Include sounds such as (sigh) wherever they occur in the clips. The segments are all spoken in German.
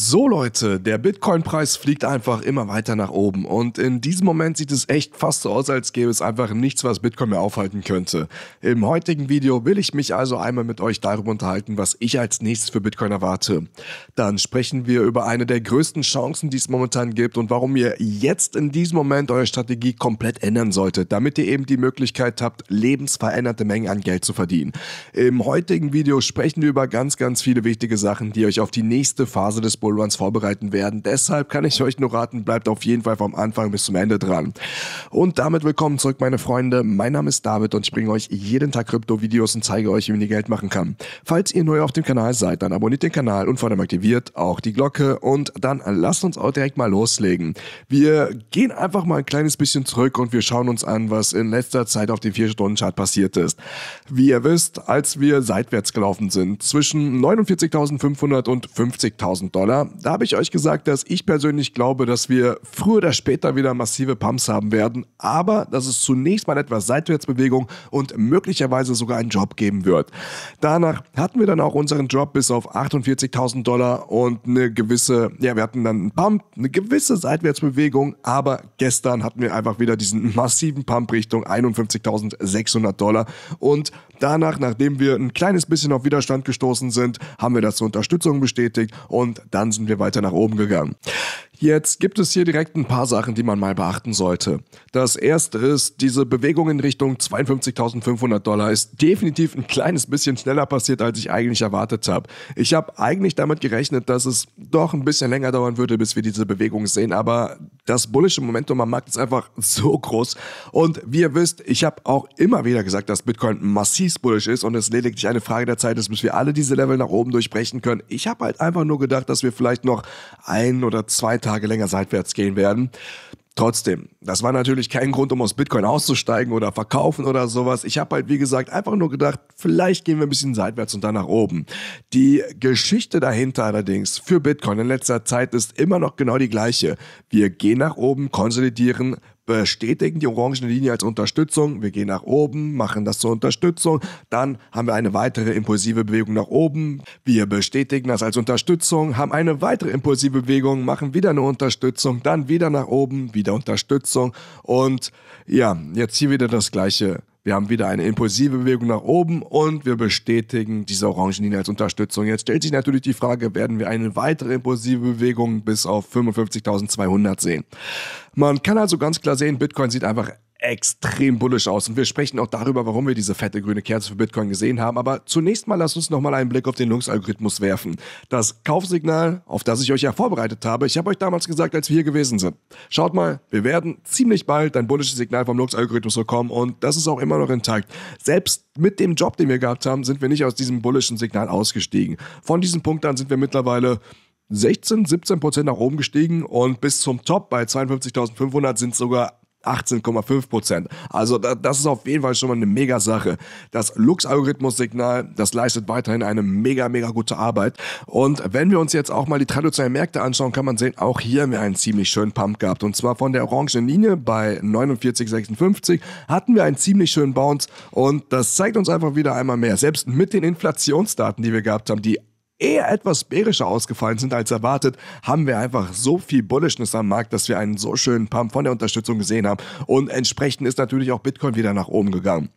So Leute, der Bitcoin-Preis fliegt einfach immer weiter nach oben und in diesem Moment sieht es echt fast so aus, als gäbe es einfach nichts, was Bitcoin mehr aufhalten könnte. Im heutigen Video will ich mich also einmal mit euch darüber unterhalten, was ich als nächstes für Bitcoin erwarte. Dann sprechen wir über eine der größten Chancen, die es momentan gibt und warum ihr jetzt in diesem Moment eure Strategie komplett ändern solltet, damit ihr eben die Möglichkeit habt, lebensveränderte Mengen an Geld zu verdienen. Im heutigen Video sprechen wir über ganz, ganz viele wichtige Sachen, die euch auf die nächste Phase des Bullruns vorbereiten werden. Deshalb kann ich euch nur raten, bleibt auf jeden Fall vom Anfang bis zum Ende dran. Und damit willkommen zurück, meine Freunde. Mein Name ist David und ich bringe euch jeden Tag Krypto-Videos und zeige euch, wie ihr Geld machen kann. Falls ihr neu auf dem Kanal seid, dann abonniert den Kanal und vor allem aktiviert auch die Glocke und dann lasst uns auch direkt mal loslegen. Wir gehen einfach mal ein kleines bisschen zurück und wir schauen uns an, was in letzter Zeit auf dem 4-Stunden-Chart passiert ist. Wie ihr wisst, als wir seitwärts gelaufen sind, zwischen 49.500 und 50.000 Dollar Dollar. Da habe ich euch gesagt, dass ich persönlich glaube, dass wir früher oder später wieder massive Pumps haben werden, aber dass es zunächst mal etwas Seitwärtsbewegung und möglicherweise sogar einen Job geben wird. Danach hatten wir dann auch unseren Job bis auf 48.000 Dollar und eine gewisse, ja, wir hatten dann einen Pump, eine gewisse Seitwärtsbewegung, aber gestern hatten wir einfach wieder diesen massiven Pump Richtung 51.600 Dollar und danach, nachdem wir ein kleines bisschen auf Widerstand gestoßen sind, haben wir das zur Unterstützung bestätigt und da dann sind wir weiter nach oben gegangen. Jetzt gibt es hier direkt ein paar Sachen, die man mal beachten sollte. Das erste ist, diese Bewegung in Richtung 52.500 Dollar ist definitiv ein kleines bisschen schneller passiert, als ich eigentlich erwartet habe. Ich habe eigentlich damit gerechnet, dass es doch ein bisschen länger dauern würde, bis wir diese Bewegung sehen, aber das bullische Momentum am Markt ist einfach so groß. Und wie ihr wisst, ich habe auch immer wieder gesagt, dass Bitcoin massiv bullisch ist und es lediglich eine Frage der Zeit ist, bis wir alle diese Level nach oben durchbrechen können. Ich habe halt einfach nur gedacht, dass wir vielleicht noch ein oder zwei Tage Tage länger seitwärts gehen werden. Trotzdem, das war natürlich kein Grund, um aus Bitcoin auszusteigen oder verkaufen oder sowas. Ich habe halt, wie gesagt, einfach nur gedacht, vielleicht gehen wir ein bisschen seitwärts und dann nach oben. Die Geschichte dahinter allerdings für Bitcoin in letzter Zeit ist immer noch genau die gleiche. Wir gehen nach oben, konsolidieren, bestätigen die orangene Linie als Unterstützung. Wir gehen nach oben, machen das zur Unterstützung. Dann haben wir eine weitere impulsive Bewegung nach oben. Wir bestätigen das als Unterstützung, haben eine weitere impulsive Bewegung, machen wieder eine Unterstützung, dann wieder nach oben, wieder Unterstützung. Und ja, jetzt hier wieder das gleiche wir haben wieder eine impulsive Bewegung nach oben und wir bestätigen diese orangen Linien als Unterstützung. Jetzt stellt sich natürlich die Frage, werden wir eine weitere impulsive Bewegung bis auf 55.200 sehen? Man kann also ganz klar sehen, Bitcoin sieht einfach extrem bullisch aus. Und wir sprechen auch darüber, warum wir diese fette grüne Kerze für Bitcoin gesehen haben. Aber zunächst mal lasst uns nochmal einen Blick auf den Lungs-Algorithmus werfen. Das Kaufsignal, auf das ich euch ja vorbereitet habe, ich habe euch damals gesagt, als wir hier gewesen sind. Schaut mal, wir werden ziemlich bald ein bullisches Signal vom Lungs-Algorithmus bekommen und das ist auch immer noch intakt. Selbst mit dem Job, den wir gehabt haben, sind wir nicht aus diesem bullischen Signal ausgestiegen. Von diesem Punkt an sind wir mittlerweile 16, 17 Prozent nach oben gestiegen und bis zum Top bei 52.500 sind sogar 18,5 Prozent. Also das ist auf jeden Fall schon mal eine mega Sache. Das Lux-Algorithmus-Signal, das leistet weiterhin eine mega, mega gute Arbeit. Und wenn wir uns jetzt auch mal die traditionellen Märkte anschauen, kann man sehen, auch hier haben wir einen ziemlich schönen Pump gehabt. Und zwar von der orangen Linie bei 49,56 hatten wir einen ziemlich schönen Bounce. Und das zeigt uns einfach wieder einmal mehr. Selbst mit den Inflationsdaten, die wir gehabt haben, die eher etwas bärischer ausgefallen sind als erwartet, haben wir einfach so viel Bullishness am Markt, dass wir einen so schönen Pump von der Unterstützung gesehen haben. Und entsprechend ist natürlich auch Bitcoin wieder nach oben gegangen.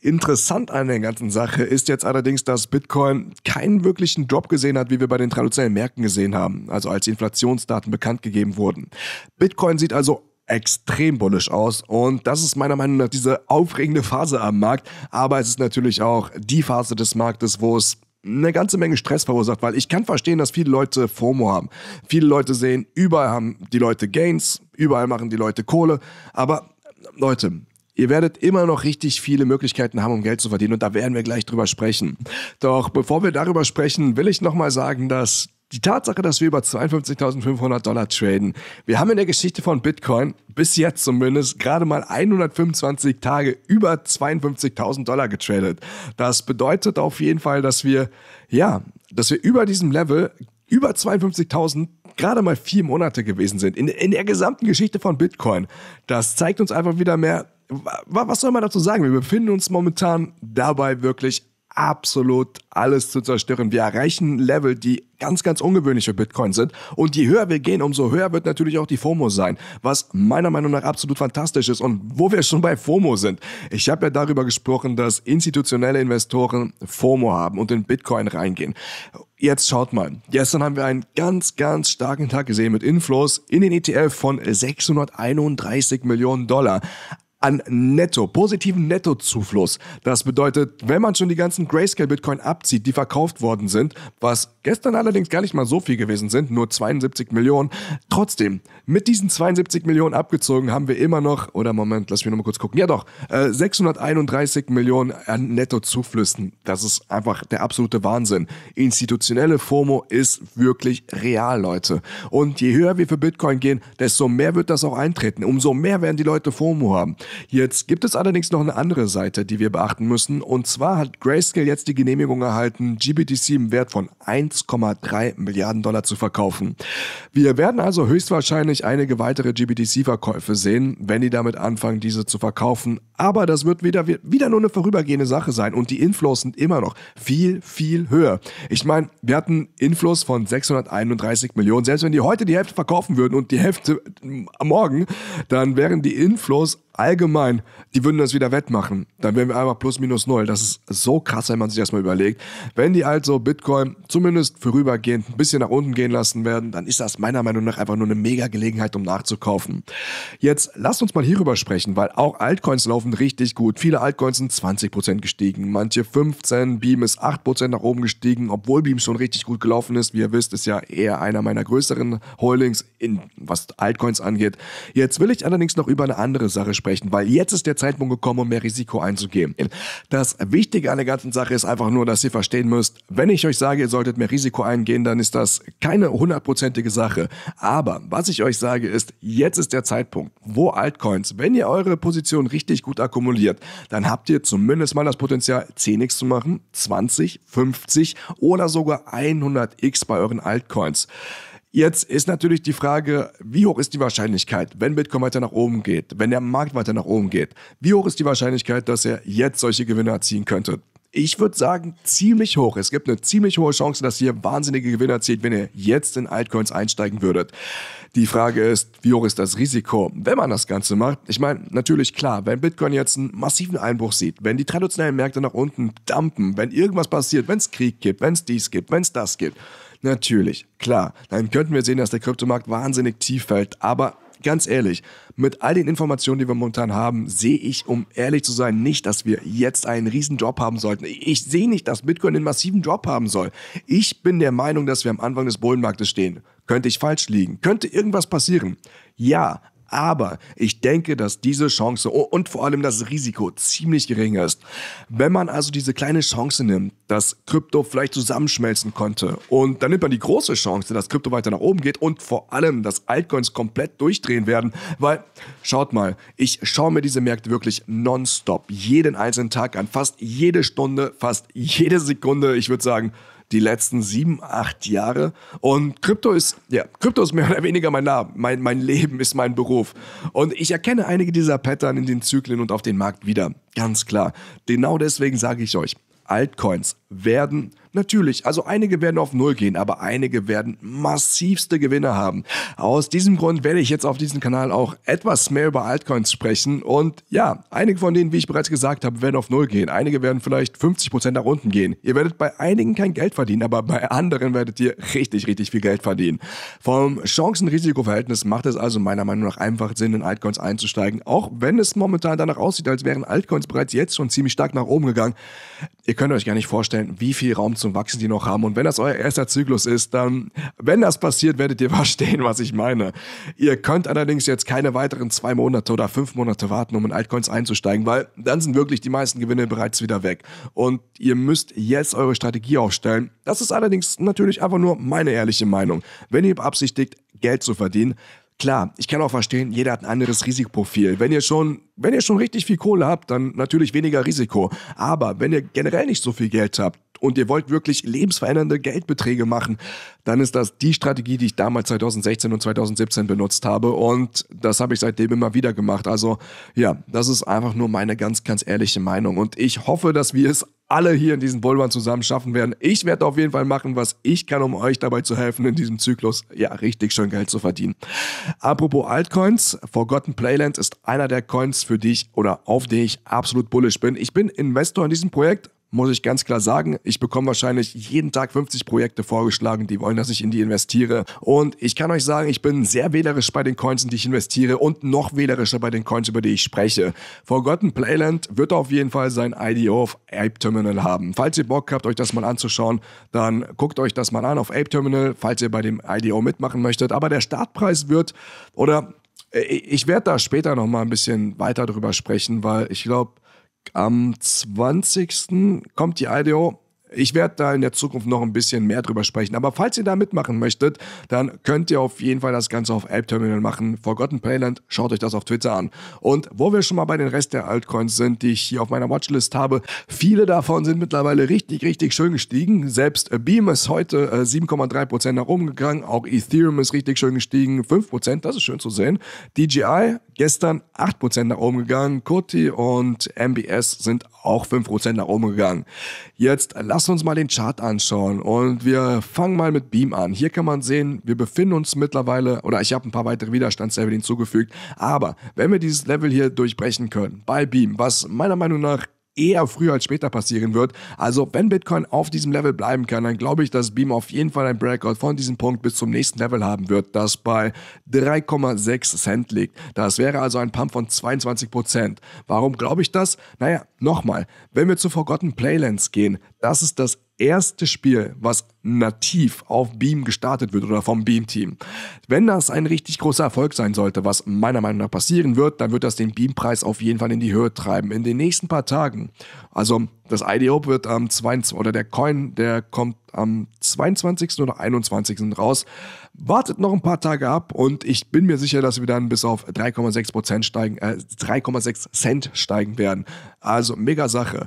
Interessant an der ganzen Sache ist jetzt allerdings, dass Bitcoin keinen wirklichen Drop gesehen hat, wie wir bei den traditionellen Märkten gesehen haben, also als die Inflationsdaten bekannt gegeben wurden. Bitcoin sieht also extrem bullisch aus und das ist meiner Meinung nach diese aufregende Phase am Markt, aber es ist natürlich auch die Phase des Marktes, wo es eine ganze Menge Stress verursacht, weil ich kann verstehen, dass viele Leute FOMO haben. Viele Leute sehen, überall haben die Leute Gains, überall machen die Leute Kohle. Aber Leute, ihr werdet immer noch richtig viele Möglichkeiten haben, um Geld zu verdienen und da werden wir gleich drüber sprechen. Doch bevor wir darüber sprechen, will ich nochmal sagen, dass die Tatsache, dass wir über 52.500 Dollar traden. Wir haben in der Geschichte von Bitcoin bis jetzt zumindest gerade mal 125 Tage über 52.000 Dollar getradet. Das bedeutet auf jeden Fall, dass wir, ja, dass wir über diesem Level über 52.000 gerade mal vier Monate gewesen sind. In, in der gesamten Geschichte von Bitcoin. Das zeigt uns einfach wieder mehr, was soll man dazu sagen? Wir befinden uns momentan dabei wirklich absolut alles zu zerstören. Wir erreichen Level, die ganz, ganz ungewöhnlich für Bitcoin sind. Und je höher wir gehen, umso höher wird natürlich auch die FOMO sein, was meiner Meinung nach absolut fantastisch ist. Und wo wir schon bei FOMO sind, ich habe ja darüber gesprochen, dass institutionelle Investoren FOMO haben und in Bitcoin reingehen. Jetzt schaut mal, gestern haben wir einen ganz, ganz starken Tag gesehen mit Inflows in den ETF von 631 Millionen Dollar an netto, positiven Nettozufluss. Das bedeutet, wenn man schon die ganzen Grayscale-Bitcoin abzieht, die verkauft worden sind, was gestern allerdings gar nicht mal so viel gewesen sind, nur 72 Millionen. Trotzdem, mit diesen 72 Millionen abgezogen haben wir immer noch, oder Moment, lass mich nochmal kurz gucken, ja doch, 631 äh, Millionen an Nettozuflüssen. Das ist einfach der absolute Wahnsinn. Institutionelle FOMO ist wirklich real, Leute. Und je höher wir für Bitcoin gehen, desto mehr wird das auch eintreten. Umso mehr werden die Leute FOMO haben. Jetzt gibt es allerdings noch eine andere Seite, die wir beachten müssen. Und zwar hat Grayscale jetzt die Genehmigung erhalten, GBTC im Wert von 1,3 Milliarden Dollar zu verkaufen. Wir werden also höchstwahrscheinlich einige weitere GBTC-Verkäufe sehen, wenn die damit anfangen, diese zu verkaufen. Aber das wird wieder, wieder nur eine vorübergehende Sache sein und die Inflows sind immer noch viel, viel höher. Ich meine, wir hatten Inflows von 631 Millionen. Selbst wenn die heute die Hälfte verkaufen würden und die Hälfte morgen, dann wären die Inflows allgemein, die würden das wieder wettmachen. Dann wären wir einfach plus minus null. Das ist so krass, wenn man sich das mal überlegt. Wenn die also Bitcoin zumindest vorübergehend ein bisschen nach unten gehen lassen werden, dann ist das meiner Meinung nach einfach nur eine mega Gelegenheit, um nachzukaufen. Jetzt lasst uns mal hierüber sprechen, weil auch Altcoins laufen richtig gut. Viele Altcoins sind 20% gestiegen, manche 15, Beam ist 8% nach oben gestiegen, obwohl Beam schon richtig gut gelaufen ist. Wie ihr wisst, ist ja eher einer meiner größeren Holdings in was Altcoins angeht. Jetzt will ich allerdings noch über eine andere Sache sprechen sprechen, weil jetzt ist der Zeitpunkt gekommen, um mehr Risiko einzugehen. Das Wichtige an der ganzen Sache ist einfach nur, dass ihr verstehen müsst, wenn ich euch sage, ihr solltet mehr Risiko eingehen, dann ist das keine hundertprozentige Sache. Aber was ich euch sage ist, jetzt ist der Zeitpunkt, wo Altcoins, wenn ihr eure Position richtig gut akkumuliert, dann habt ihr zumindest mal das Potenzial, 10x zu machen, 20, 50 oder sogar 100x bei euren Altcoins. Jetzt ist natürlich die Frage, wie hoch ist die Wahrscheinlichkeit, wenn Bitcoin weiter nach oben geht, wenn der Markt weiter nach oben geht, wie hoch ist die Wahrscheinlichkeit, dass er jetzt solche Gewinne erzielen könnte? Ich würde sagen, ziemlich hoch. Es gibt eine ziemlich hohe Chance, dass ihr wahnsinnige Gewinne erzielt, wenn ihr jetzt in Altcoins einsteigen würdet. Die Frage ist, wie hoch ist das Risiko, wenn man das Ganze macht? Ich meine, natürlich klar, wenn Bitcoin jetzt einen massiven Einbruch sieht, wenn die traditionellen Märkte nach unten dumpen, wenn irgendwas passiert, wenn es Krieg gibt, wenn es dies gibt, wenn es das gibt Natürlich, klar, dann könnten wir sehen, dass der Kryptomarkt wahnsinnig tief fällt, aber ganz ehrlich, mit all den Informationen, die wir momentan haben, sehe ich, um ehrlich zu sein, nicht, dass wir jetzt einen riesen Drop haben sollten. Ich sehe nicht, dass Bitcoin einen massiven Drop haben soll. Ich bin der Meinung, dass wir am Anfang des Bullenmarktes stehen. Könnte ich falsch liegen? Könnte irgendwas passieren? Ja, aber ich denke, dass diese Chance und vor allem das Risiko ziemlich gering ist. Wenn man also diese kleine Chance nimmt, dass Krypto vielleicht zusammenschmelzen konnte und dann nimmt man die große Chance, dass Krypto weiter nach oben geht und vor allem, dass Altcoins komplett durchdrehen werden, weil schaut mal, ich schaue mir diese Märkte wirklich nonstop jeden einzelnen Tag an, fast jede Stunde, fast jede Sekunde. Ich würde sagen, die letzten sieben, acht Jahre. Und Krypto ist, ja, Krypto ist mehr oder weniger mein Name. Mein, mein Leben ist mein Beruf. Und ich erkenne einige dieser Pattern in den Zyklen und auf den Markt wieder. Ganz klar. Genau deswegen sage ich euch, Altcoins werden Natürlich, also einige werden auf Null gehen, aber einige werden massivste Gewinne haben. Aus diesem Grund werde ich jetzt auf diesem Kanal auch etwas mehr über Altcoins sprechen. Und ja, einige von denen, wie ich bereits gesagt habe, werden auf Null gehen. Einige werden vielleicht 50% nach unten gehen. Ihr werdet bei einigen kein Geld verdienen, aber bei anderen werdet ihr richtig, richtig viel Geld verdienen. Vom Chancen-Risiko-Verhältnis macht es also meiner Meinung nach einfach Sinn, in Altcoins einzusteigen. Auch wenn es momentan danach aussieht, als wären Altcoins bereits jetzt schon ziemlich stark nach oben gegangen. Ihr könnt euch gar nicht vorstellen, wie viel Raum zum Wachsen die noch haben. Und wenn das euer erster Zyklus ist, dann, wenn das passiert, werdet ihr (laughs) verstehen, was ich meine. Ihr könnt allerdings jetzt keine weiteren zwei Monate oder fünf Monate warten, um in Altcoins einzusteigen, weil dann sind wirklich die meisten Gewinne bereits wieder weg. Und ihr müsst jetzt eure Strategie aufstellen. Das ist allerdings natürlich einfach nur meine ehrliche Meinung. Wenn ihr beabsichtigt, Geld zu verdienen, Klar, ich kann auch verstehen, jeder hat ein anderes Risikoprofil. Wenn ihr schon, wenn ihr schon richtig viel Kohle habt, dann natürlich weniger Risiko. Aber wenn ihr generell nicht so viel Geld habt und ihr wollt wirklich lebensverändernde Geldbeträge machen, dann ist das die Strategie, die ich damals 2016 und 2017 benutzt habe. Und das habe ich seitdem immer wieder gemacht. Also ja, das ist einfach nur meine ganz, ganz ehrliche Meinung. Und ich hoffe, dass wir es alle hier in diesen Bullrun zusammen schaffen werden. Ich werde auf jeden Fall machen, was ich kann, um euch dabei zu helfen, in diesem Zyklus ja richtig schön Geld zu verdienen. Apropos Altcoins, Forgotten Playland ist einer der Coins, für die oder auf die ich absolut bullish bin. Ich bin Investor in diesem Projekt, muss ich ganz klar sagen, ich bekomme wahrscheinlich jeden Tag 50 Projekte vorgeschlagen, die wollen, dass ich in die investiere. Und ich kann euch sagen, ich bin sehr wählerisch bei den Coins, in die ich investiere und noch wählerischer bei den Coins, über die ich spreche. Forgotten Playland wird auf jeden Fall sein IDO auf Ape Terminal haben. Falls ihr Bock habt, euch das mal anzuschauen, dann guckt euch das mal an auf Ape Terminal, falls ihr bei dem IDO mitmachen möchtet. Aber der Startpreis wird oder äh, ich werde da später nochmal ein bisschen weiter drüber sprechen, weil ich glaube, am 20. kommt die IDO ich werde da in der Zukunft noch ein bisschen mehr drüber sprechen. Aber falls ihr da mitmachen möchtet, dann könnt ihr auf jeden Fall das Ganze auf App Terminal machen. Forgotten Playland, schaut euch das auf Twitter an. Und wo wir schon mal bei den Rest der Altcoins sind, die ich hier auf meiner Watchlist habe, viele davon sind mittlerweile richtig, richtig schön gestiegen. Selbst Beam ist heute 7,3% äh, nach oben gegangen. Auch Ethereum ist richtig schön gestiegen. 5%, das ist schön zu sehen. DJI gestern 8% nach oben gegangen. Kurti und MBS sind auch 5% nach oben gegangen. Jetzt lasst lass uns mal den Chart anschauen und wir fangen mal mit Beam an. Hier kann man sehen, wir befinden uns mittlerweile, oder ich habe ein paar weitere Widerstandslevel hinzugefügt, aber wenn wir dieses Level hier durchbrechen können, bei Beam, was meiner Meinung nach eher früher als später passieren wird. Also wenn Bitcoin auf diesem Level bleiben kann, dann glaube ich, dass Beam auf jeden Fall ein Breakout von diesem Punkt bis zum nächsten Level haben wird, das bei 3,6 Cent liegt. Das wäre also ein Pump von 22 Warum glaube ich das? Naja, nochmal, wenn wir zu Forgotten Playlands gehen, das ist das erste Spiel, was nativ auf Beam gestartet wird oder vom Beam-Team. Wenn das ein richtig großer Erfolg sein sollte, was meiner Meinung nach passieren wird, dann wird das den Beam-Preis auf jeden Fall in die Höhe treiben. In den nächsten paar Tagen, also das IDO wird am 22. oder der Coin, der kommt am 22. oder 21. raus. Wartet noch ein paar Tage ab und ich bin mir sicher, dass wir dann bis auf 3,6 steigen, äh, 3,6 Cent steigen werden. Also mega Sache.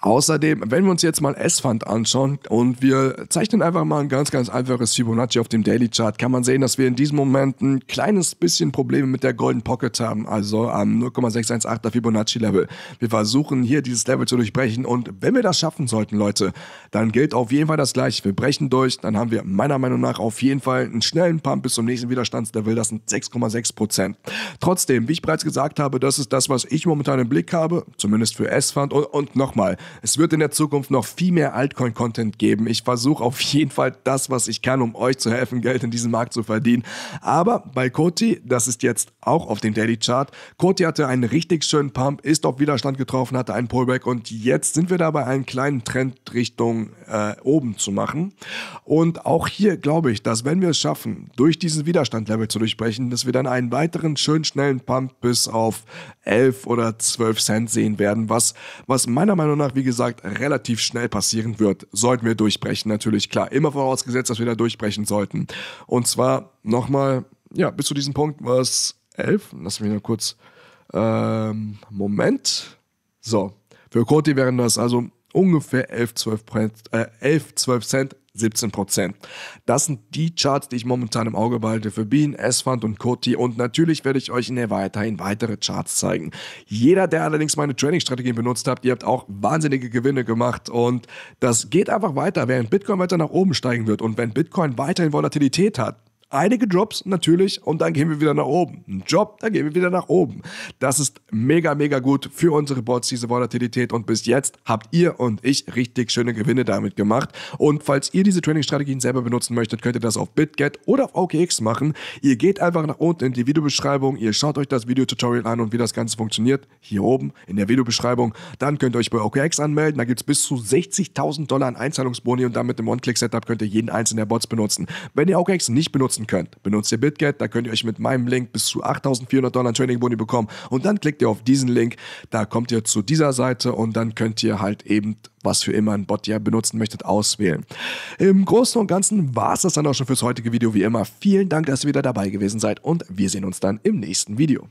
Außerdem, wenn wir uns jetzt mal S-Fund anschauen und wir zeichnen einfach mal ein ganz, ganz einfaches Fibonacci auf dem Daily Chart, kann man sehen, dass wir in diesem Moment ein kleines bisschen Probleme mit der Golden Pocket haben, also am 0,618er Fibonacci Level. Wir versuchen hier dieses Level zu durchbrechen und und wenn wir das schaffen sollten, Leute, dann gilt auf jeden Fall das Gleiche. Wir brechen durch, dann haben wir meiner Meinung nach auf jeden Fall einen schnellen Pump bis zum nächsten Widerstandslevel. Das sind 6,6 Prozent. Trotzdem, wie ich bereits gesagt habe, das ist das, was ich momentan im Blick habe, zumindest für S-Fund. Und, und nochmal, es wird in der Zukunft noch viel mehr Altcoin-Content geben. Ich versuche auf jeden Fall das, was ich kann, um euch zu helfen, Geld in diesem Markt zu verdienen. Aber bei Koti, das ist jetzt auch auf dem Daily Chart, Koti hatte einen richtig schönen Pump, ist auf Widerstand getroffen, hatte einen Pullback und jetzt sind sind wir dabei, einen kleinen Trend Richtung äh, oben zu machen. Und auch hier glaube ich, dass wenn wir es schaffen, durch diesen Widerstandlevel zu durchbrechen, dass wir dann einen weiteren schön schnellen Pump bis auf 11 oder 12 Cent sehen werden, was, was meiner Meinung nach, wie gesagt, relativ schnell passieren wird. Sollten wir durchbrechen, natürlich klar. Immer vorausgesetzt, dass wir da durchbrechen sollten. Und zwar nochmal, ja, bis zu diesem Punkt war es 11. Lass mich nur kurz. Ähm, Moment. So, für Coty wären das also ungefähr 11, 12, äh, 11, 12 Cent 17%. Das sind die Charts, die ich momentan im Auge behalte für Bean, S-Fund und Koti und natürlich werde ich euch in der weiterhin weitere Charts zeigen. Jeder, der allerdings meine Trading-Strategien benutzt hat, ihr habt auch wahnsinnige Gewinne gemacht und das geht einfach weiter, während Bitcoin weiter nach oben steigen wird und wenn Bitcoin weiterhin Volatilität hat, einige Drops natürlich und dann gehen wir wieder nach oben. Ein Job, dann gehen wir wieder nach oben. Das ist mega, mega gut für unsere Bots, diese Volatilität. Und bis jetzt habt ihr und ich richtig schöne Gewinne damit gemacht. Und falls ihr diese Trading-Strategien selber benutzen möchtet, könnt ihr das auf BitGet oder auf OKX machen. Ihr geht einfach nach unten in die Videobeschreibung, ihr schaut euch das Videotutorial an und wie das Ganze funktioniert, hier oben in der Videobeschreibung. Dann könnt ihr euch bei OKX anmelden, da gibt es bis zu 60.000 Dollar an Einzahlungsboni und dann mit dem One-Click-Setup könnt ihr jeden einzelnen der Bots benutzen. Wenn ihr OKX nicht benutzt, nutzen könnt. Benutzt ihr BitGet, da könnt ihr euch mit meinem Link bis zu 8400 Dollar Trading Boni bekommen und dann klickt ihr auf diesen Link, da kommt ihr zu dieser Seite und dann könnt ihr halt eben was für immer ein Bot ihr benutzen möchtet, auswählen. Im Großen und Ganzen war es das dann auch schon fürs heutige Video wie immer. Vielen Dank, dass ihr wieder dabei gewesen seid und wir sehen uns dann im nächsten Video.